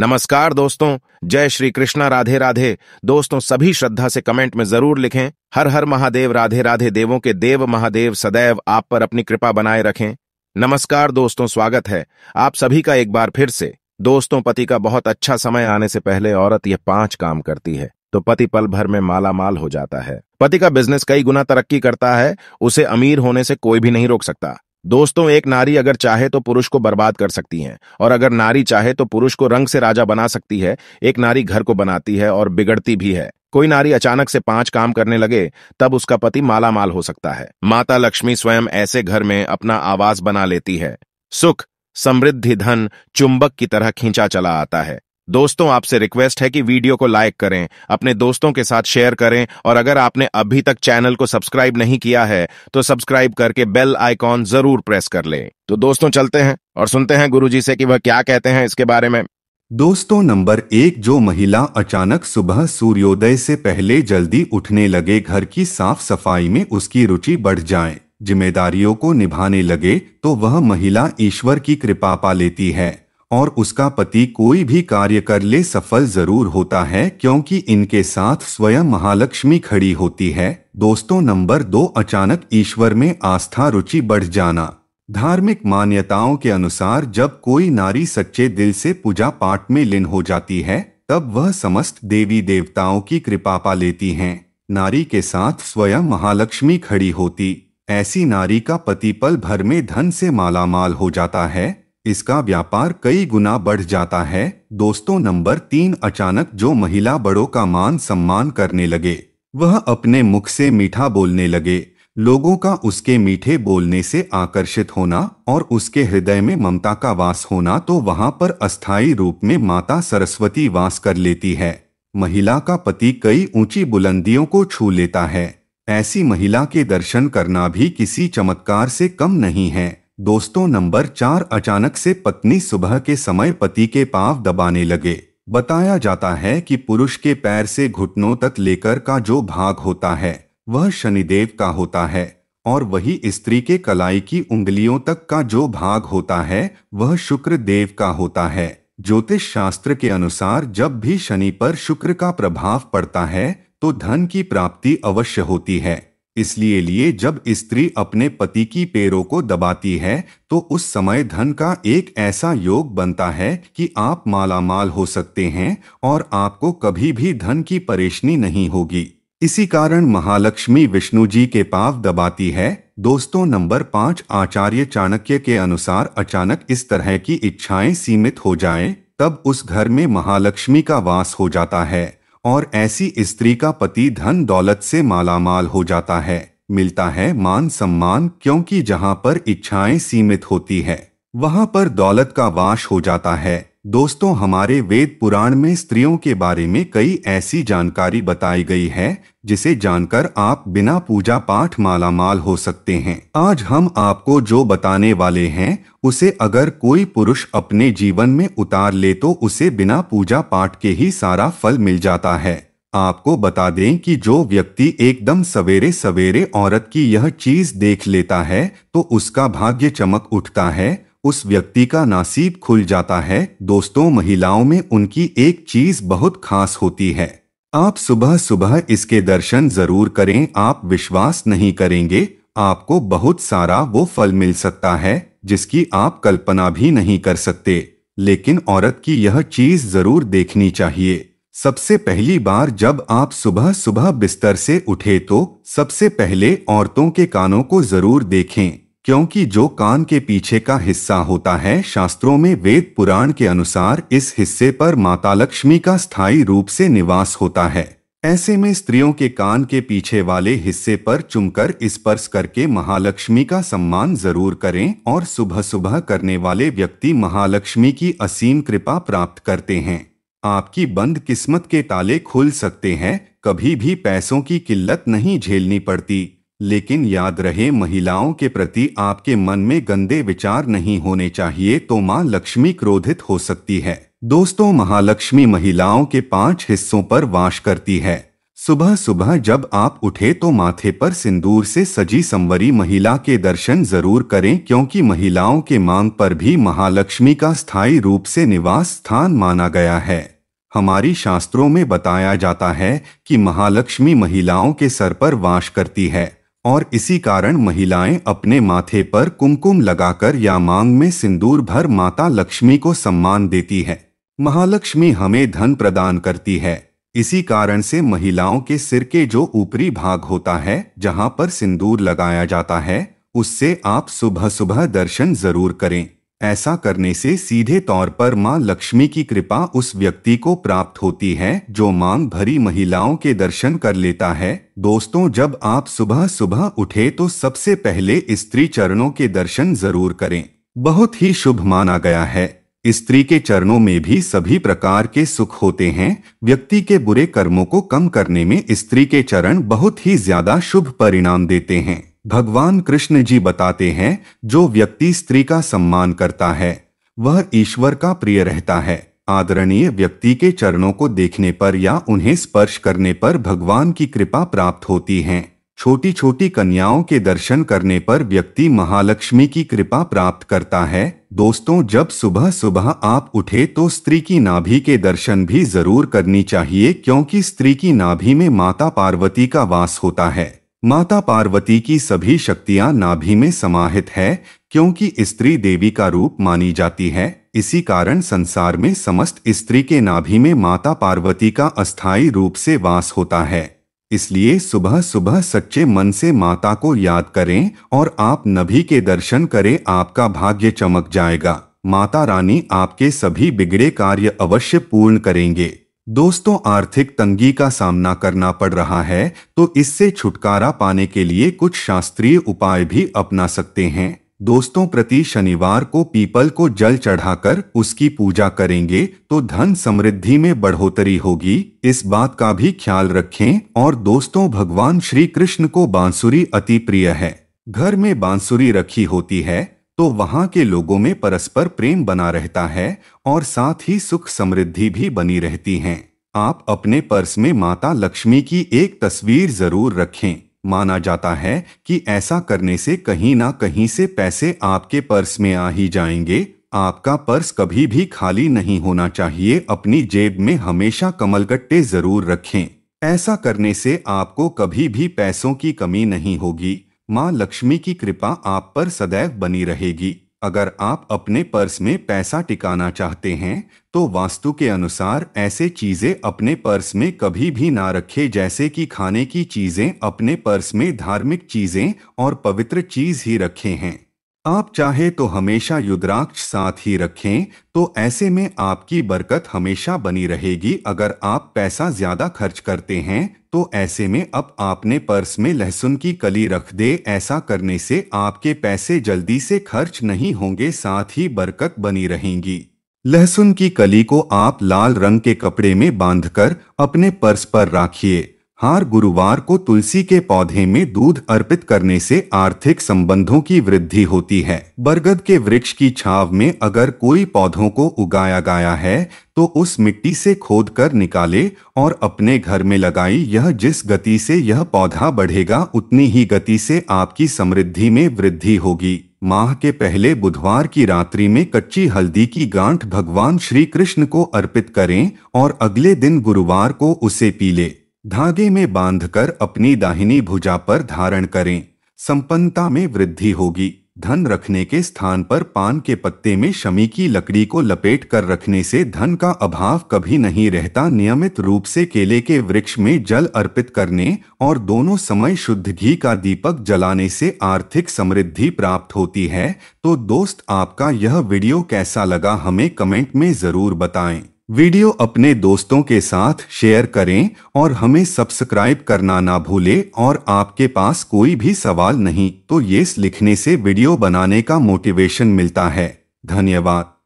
नमस्कार दोस्तों जय श्री कृष्णा राधे राधे दोस्तों सभी श्रद्धा से कमेंट में जरूर लिखें हर हर महादेव राधे राधे देवों के देव महादेव सदैव आप पर अपनी कृपा बनाए रखें नमस्कार दोस्तों स्वागत है आप सभी का एक बार फिर से दोस्तों पति का बहुत अच्छा समय आने से पहले औरत यह पांच काम करती है तो पति पल भर में माला माल हो जाता है पति का बिजनेस कई गुना तरक्की करता है उसे अमीर होने से कोई भी नहीं रोक सकता दोस्तों एक नारी अगर चाहे तो पुरुष को बर्बाद कर सकती है और अगर नारी चाहे तो पुरुष को रंग से राजा बना सकती है एक नारी घर को बनाती है और बिगड़ती भी है कोई नारी अचानक से पांच काम करने लगे तब उसका पति माला माल हो सकता है माता लक्ष्मी स्वयं ऐसे घर में अपना आवाज बना लेती है सुख समृद्धि धन चुंबक की तरह खींचा चला आता है दोस्तों आपसे रिक्वेस्ट है कि वीडियो को लाइक करें अपने दोस्तों के साथ शेयर करें और अगर आपने अभी तक चैनल को सब्सक्राइब नहीं किया है तो सब्सक्राइब करके बेल आइकॉन जरूर प्रेस कर ले तो दोस्तों चलते हैं और सुनते हैं गुरुजी से कि वह क्या कहते हैं इसके बारे में दोस्तों नंबर एक जो महिला अचानक सुबह सूर्योदय से पहले जल्दी उठने लगे घर की साफ सफाई में उसकी रुचि बढ़ जाए जिम्मेदारियों को निभाने लगे तो वह महिला ईश्वर की कृपा पा लेती है और उसका पति कोई भी कार्य कर ले सफल जरूर होता है क्योंकि इनके साथ स्वयं महालक्ष्मी खड़ी होती है दोस्तों नंबर दो अचानक ईश्वर में आस्था रुचि बढ़ जाना धार्मिक मान्यताओं के अनुसार जब कोई नारी सच्चे दिल से पूजा पाठ में लीन हो जाती है तब वह समस्त देवी देवताओं की कृपा पा लेती हैं नारी के साथ स्वयं महालक्ष्मी खड़ी होती ऐसी नारी का पति पल भर में धन से मालामाल हो जाता है इसका व्यापार कई गुना बढ़ जाता है दोस्तों नंबर तीन अचानक जो महिला बड़ों का मान सम्मान करने लगे वह अपने मुख से मीठा बोलने लगे लोगों का उसके मीठे बोलने से आकर्षित होना और उसके हृदय में ममता का वास होना तो वहाँ पर अस्थायी रूप में माता सरस्वती वास कर लेती है महिला का पति कई ऊंची बुलंदियों को छू लेता है ऐसी महिला के दर्शन करना भी किसी चमत्कार से कम नहीं है दोस्तों नंबर चार अचानक से पत्नी सुबह के समय पति के पांव दबाने लगे बताया जाता है कि पुरुष के पैर से घुटनों तक लेकर का जो भाग होता है वह शनिदेव का होता है और वही स्त्री के कलाई की उंगलियों तक का जो भाग होता है वह शुक्र देव का होता है ज्योतिष शास्त्र के अनुसार जब भी शनि पर शुक्र का प्रभाव पड़ता है तो धन की प्राप्ति अवश्य होती है इसलिए लिए जब स्त्री अपने पति की पैरों को दबाती है तो उस समय धन का एक ऐसा योग बनता है कि आप मालामाल हो सकते हैं और आपको कभी भी धन की परेशानी नहीं होगी इसी कारण महालक्ष्मी विष्णु जी के पाव दबाती है दोस्तों नंबर पाँच आचार्य चाणक्य के अनुसार अचानक इस तरह की इच्छाएं सीमित हो जाएं, तब उस घर में महालक्ष्मी का वास हो जाता है और ऐसी स्त्री का पति धन दौलत से मालामाल हो जाता है मिलता है मान सम्मान क्योंकि जहाँ पर इच्छाएं सीमित होती है वहाँ पर दौलत का वाश हो जाता है दोस्तों हमारे वेद पुराण में स्त्रियों के बारे में कई ऐसी जानकारी बताई गई है जिसे जानकर आप बिना पूजा पाठ मालामाल हो सकते हैं आज हम आपको जो बताने वाले हैं उसे अगर कोई पुरुष अपने जीवन में उतार ले तो उसे बिना पूजा पाठ के ही सारा फल मिल जाता है आपको बता दें कि जो व्यक्ति एकदम सवेरे सवेरे औरत की यह चीज देख लेता है तो उसका भाग्य चमक उठता है उस व्यक्ति का नासीब खुल जाता है दोस्तों महिलाओं में उनकी एक चीज बहुत खास होती है आप सुबह सुबह इसके दर्शन जरूर करें आप विश्वास नहीं करेंगे आपको बहुत सारा वो फल मिल सकता है जिसकी आप कल्पना भी नहीं कर सकते लेकिन औरत की यह चीज जरूर देखनी चाहिए सबसे पहली बार जब आप सुबह सुबह बिस्तर से उठे तो सबसे पहले औरतों के कानों को जरूर देखें क्योंकि जो कान के पीछे का हिस्सा होता है शास्त्रों में वेद पुराण के अनुसार इस हिस्से पर माता लक्ष्मी का स्थायी रूप से निवास होता है ऐसे में स्त्रियों के कान के पीछे वाले हिस्से पर चुमकर स्पर्श करके महालक्ष्मी का सम्मान जरूर करें और सुबह सुबह करने वाले व्यक्ति महालक्ष्मी की असीम कृपा प्राप्त करते हैं आपकी बंद किस्मत के ताले खुल सकते हैं कभी भी पैसों की किल्लत नहीं झेलनी पड़ती लेकिन याद रहे महिलाओं के प्रति आपके मन में गंदे विचार नहीं होने चाहिए तो माँ लक्ष्मी क्रोधित हो सकती है दोस्तों महालक्ष्मी महिलाओं के पांच हिस्सों पर वास करती है सुबह सुबह जब आप उठे तो माथे पर सिंदूर से सजी संवरी महिला के दर्शन जरूर करें क्योंकि महिलाओं के मांग पर भी महालक्ष्मी का स्थायी रूप से निवास स्थान माना गया है हमारी शास्त्रों में बताया जाता है कि महालक्ष्मी महिलाओं के सर पर वास करती है और इसी कारण महिलाएं अपने माथे पर कुमकुम लगाकर या मांग में सिंदूर भर माता लक्ष्मी को सम्मान देती है महालक्ष्मी हमें धन प्रदान करती है इसी कारण से महिलाओं के सिर के जो ऊपरी भाग होता है जहां पर सिंदूर लगाया जाता है उससे आप सुबह सुबह दर्शन जरूर करें ऐसा करने से सीधे तौर पर मां लक्ष्मी की कृपा उस व्यक्ति को प्राप्त होती है जो मांग भरी महिलाओं के दर्शन कर लेता है दोस्तों जब आप सुबह सुबह उठे तो सबसे पहले स्त्री चरणों के दर्शन जरूर करें बहुत ही शुभ माना गया है स्त्री के चरणों में भी सभी प्रकार के सुख होते हैं व्यक्ति के बुरे कर्मों को कम करने में स्त्री के चरण बहुत ही ज्यादा शुभ परिणाम देते हैं भगवान कृष्ण जी बताते हैं जो व्यक्ति स्त्री का सम्मान करता है वह ईश्वर का प्रिय रहता है आदरणीय व्यक्ति के चरणों को देखने पर या उन्हें स्पर्श करने पर भगवान की कृपा प्राप्त होती है छोटी छोटी कन्याओं के दर्शन करने पर व्यक्ति महालक्ष्मी की कृपा प्राप्त करता है दोस्तों जब सुबह सुबह आप उठे तो स्त्री की नाभि के दर्शन भी जरूर करनी चाहिए क्योंकि स्त्री की नाभि में माता पार्वती का वास होता है माता पार्वती की सभी शक्तियां नाभि में समाहित है क्योंकि स्त्री देवी का रूप मानी जाती है इसी कारण संसार में समस्त स्त्री के नाभि में माता पार्वती का अस्थायी रूप से वास होता है इसलिए सुबह सुबह सच्चे मन से माता को याद करें और आप नभी के दर्शन करें आपका भाग्य चमक जाएगा माता रानी आपके सभी बिगड़े कार्य अवश्य पूर्ण करेंगे दोस्तों आर्थिक तंगी का सामना करना पड़ रहा है तो इससे छुटकारा पाने के लिए कुछ शास्त्रीय उपाय भी अपना सकते हैं दोस्तों प्रति शनिवार को पीपल को जल चढ़ाकर उसकी पूजा करेंगे तो धन समृद्धि में बढ़ोतरी होगी इस बात का भी ख्याल रखें और दोस्तों भगवान श्री कृष्ण को बांसुरी अति प्रिय है घर में बांसुरी रखी होती है तो वहां के लोगों में परस्पर प्रेम बना रहता है और साथ ही सुख समृद्धि भी बनी रहती है आप अपने पर्स में माता लक्ष्मी की एक तस्वीर जरूर रखें माना जाता है कि ऐसा करने से कहीं ना कहीं से पैसे आपके पर्स में आ ही जाएंगे आपका पर्स कभी भी खाली नहीं होना चाहिए अपनी जेब में हमेशा कमलगट्टे जरूर रखें ऐसा करने से आपको कभी भी पैसों की कमी नहीं होगी माँ लक्ष्मी की कृपा आप पर सदैव बनी रहेगी अगर आप अपने पर्स में पैसा टिकाना चाहते हैं तो वास्तु के अनुसार ऐसे चीज़ें अपने पर्स में कभी भी ना रखें जैसे कि खाने की चीज़ें अपने पर्स में धार्मिक चीज़ें और पवित्र चीज़ ही रखें हैं आप चाहे तो हमेशा युद्राक्ष साथ ही रखें तो ऐसे में आपकी बरकत हमेशा बनी रहेगी अगर आप पैसा ज्यादा खर्च करते हैं तो ऐसे में अब आपने पर्स में लहसुन की कली रख दे ऐसा करने से आपके पैसे जल्दी से खर्च नहीं होंगे साथ ही बरकत बनी रहेंगी लहसुन की कली को आप लाल रंग के कपड़े में बांधकर अपने पर्स पर राखिए हर गुरुवार को तुलसी के पौधे में दूध अर्पित करने से आर्थिक संबंधों की वृद्धि होती है बरगद के वृक्ष की छाव में अगर कोई पौधों को उगाया गया है तो उस मिट्टी से खोद कर निकाले और अपने घर में लगाई यह जिस गति से यह पौधा बढ़ेगा उतनी ही गति से आपकी समृद्धि में वृद्धि होगी माह के पहले बुधवार की रात्रि में कच्ची हल्दी की गांठ भगवान श्री कृष्ण को अर्पित करें और अगले दिन गुरुवार को उसे पी लें धागे में बांधकर अपनी दाहिनी भुजा पर धारण करें संपन्नता में वृद्धि होगी धन रखने के स्थान पर पान के पत्ते में शमी की लकड़ी को लपेट कर रखने से धन का अभाव कभी नहीं रहता नियमित रूप से केले के वृक्ष में जल अर्पित करने और दोनों समय शुद्ध घी का दीपक जलाने से आर्थिक समृद्धि प्राप्त होती है तो दोस्त आपका यह वीडियो कैसा लगा हमें कमेंट में ज़रूर बताएं वीडियो अपने दोस्तों के साथ शेयर करें और हमें सब्सक्राइब करना ना भूलें और आपके पास कोई भी सवाल नहीं तो ये लिखने से वीडियो बनाने का मोटिवेशन मिलता है धन्यवाद